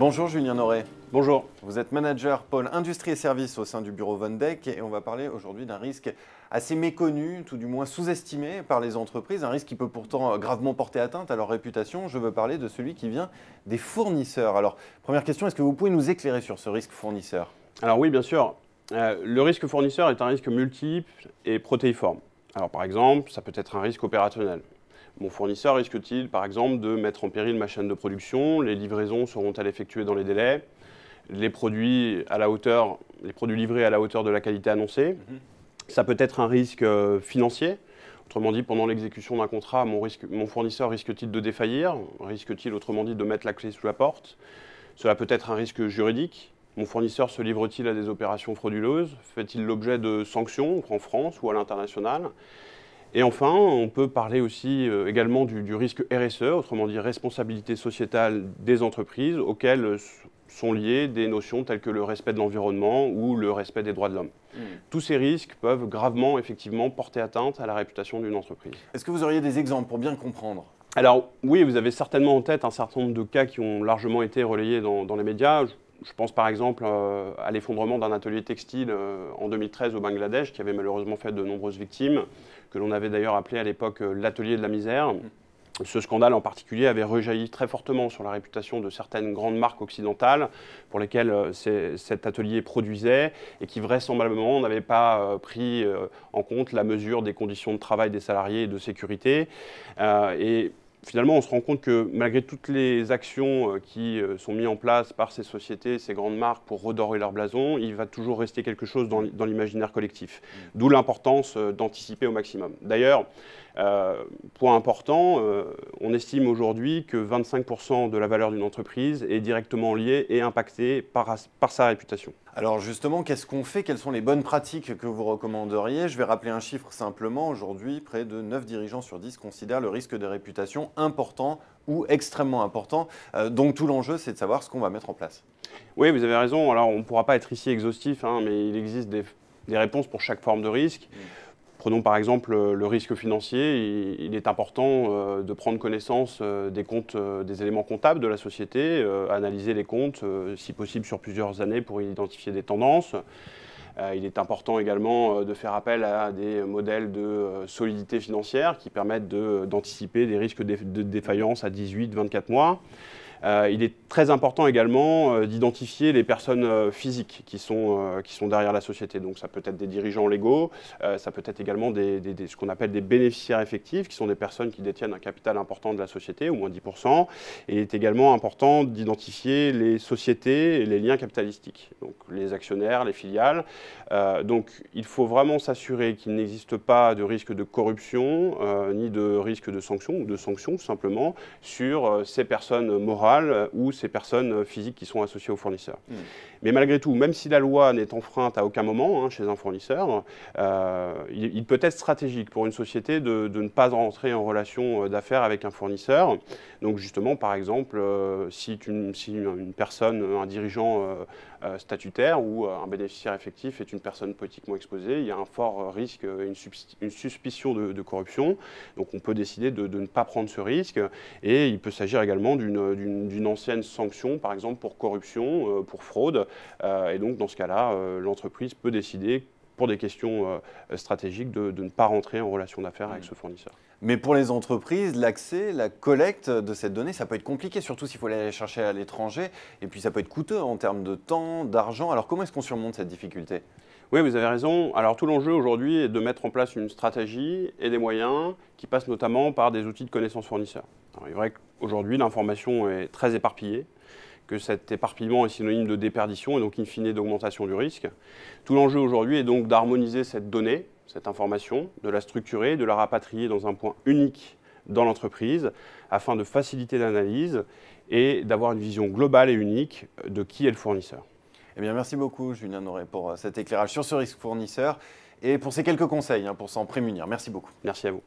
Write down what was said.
Bonjour Julien Noré. Bonjour. Vous êtes manager pôle industrie et services au sein du bureau Von et on va parler aujourd'hui d'un risque assez méconnu, tout du moins sous-estimé par les entreprises, un risque qui peut pourtant gravement porter atteinte à leur réputation. Je veux parler de celui qui vient des fournisseurs. Alors, première question, est-ce que vous pouvez nous éclairer sur ce risque fournisseur Alors oui, bien sûr. Euh, le risque fournisseur est un risque multiple et protéiforme. Alors par exemple, ça peut être un risque opérationnel. Mon fournisseur risque-t-il, par exemple, de mettre en péril ma chaîne de production Les livraisons seront-elles effectuées dans les délais Les produits à la hauteur, les produits livrés à la hauteur de la qualité annoncée mhm. Ça peut être un risque euh, financier. Autrement dit, pendant l'exécution d'un contrat, mon, mon fournisseur risque-t-il de défaillir Risque-t-il, autrement dit, de mettre la clé sous la porte Cela peut être un risque juridique. Mon fournisseur se livre-t-il à des opérations frauduleuses Fait-il l'objet de sanctions en France ou à l'international et enfin, on peut parler aussi euh, également du, risque RSE, autrement dit responsabilité sociétale des entreprises, auxquelles sont liées des notions telles que le respect de l'environnement ou le respect des droits de l'homme. Hmm. Tous ces risques peuvent gravement, effectivement, porter atteinte à la réputation d'une entreprise. Est-ce que vous auriez des exemples pour bien comprendre alors oui, vous avez certainement en tête un certain nombre de cas qui ont largement été relayés dans, les médias je pense par exemple euh, à l'effondrement d'un atelier textile euh, en 2013 au Bangladesh, qui avait malheureusement fait de nombreuses victimes, que l'on avait d'ailleurs appelé à l'époque euh, l'atelier de la misère. Mmh. Ce scandale en particulier avait rejailli très fortement sur la réputation de certaines grandes marques occidentales pour lesquelles cet atelier produisait et qui vraisemblablement n'avaient pas pris en compte la mesure des conditions de travail des salariés et de sécurité. et finalement, on se rend compte que malgré toutes les actions euh, qui euh, sont mises en place par ces sociétés, ces grandes marques pour redorer leur blason, il va toujours rester quelque chose dans, l'imaginaire collectif. Mm. D'où l'importance euh, d'anticiper au maximum. D'ailleurs, point important, on estime aujourd'hui que 25% de la valeur d'une entreprise est directement liée et impactée par sa réputation. Alors justement, qu'est-ce qu'on fait Quelles sont les bonnes pratiques que vous recommanderiez Je vais rappeler un chiffre simplement. Aujourd'hui, près de 9 dirigeants sur 10 considèrent le risque de réputation important ou extrêmement important. Euh, donc tout l'enjeu, c'est de savoir ce qu'on va mettre en place. Oui, vous avez raison. Alors on ne pourra pas être ici exhaustif, hein, mais il existe des, réponses pour chaque forme de risque. Mm. Prenons par exemple euh, le risque financier. Il, est important euh, de prendre connaissance euh, des comptes, des éléments comptables de la société, analyser les comptes, si possible sur plusieurs années, pour identifier des tendances. Il est important également de faire appel à des modèles de solidité financière qui permettent d'anticiper des risques de défaillance à 18-24 mois. Euh, il est très important également euh, d'identifier les personnes euh, physiques qui sont, qui sont derrière la société. Donc ça peut être des dirigeants légaux, ça peut être également des, ce qu'on appelle des bénéficiaires effectifs, qui sont des personnes qui détiennent un capital important de la société, au moins 10%. Et il est également important d'identifier les sociétés et les liens capitalistiques, donc les actionnaires, les filiales. donc il faut vraiment s'assurer qu'il n'existe pas de risque de corruption, ni de risque de sanction, ou de sanctions simplement, sur ces personnes morales ou ces personnes physiques qui sont associées aux fournisseurs. Hmm. Mais malgré tout, même si la loi n'est enfreinte à aucun moment hein, chez un fournisseur, euh, il, peut être stratégique pour une société de, ne pas rentrer en relation euh, d'affaires avec un fournisseur. Donc justement, par exemple, euh, si, une, personne, un dirigeant statutaire ou un bénéficiaire effectif est une personne politiquement exposée, il y a un fort risque, une, une suspicion de, corruption. Donc on peut décider de ne pas prendre ce risque. Et il peut s'agir également d'une d'une ancienne sanction, par exemple pour corruption, euh, pour fraude. Euh, et donc, dans ce cas-là, euh, l'entreprise peut décider pour des questions stratégiques, de, ne pas rentrer en relation d'affaires avec mmh. ce fournisseur. Mais pour les entreprises, l'accès, la collecte de cette donnée, ça peut être compliqué, surtout s'il faut aller chercher à l'étranger. Et puis ça peut être coûteux en termes de temps, d'argent. Alors comment est-ce qu'on surmonte cette difficulté oui, vous avez raison. Alors tout l'enjeu aujourd'hui est de mettre en place une stratégie et des moyens qui passent notamment par des outils de connaissance fournisseurs. il est vrai qu'aujourd'hui l'information est très éparpillée, que cet éparpillement est synonyme de déperdition et donc in fine d'augmentation du risque. Tout l'enjeu aujourd'hui est donc d'harmoniser cette donnée, cette information, de la structurer, de la rapatrier dans un point unique dans l'entreprise afin de faciliter l'analyse et d'avoir une vision globale et unique de qui est le fournisseur. Eh bien, merci beaucoup, Julien Noré, pour euh, cet éclairage sur ce risque fournisseur et pour ces quelques conseils hein, pour s'en prémunir. Merci beaucoup. Merci à vous.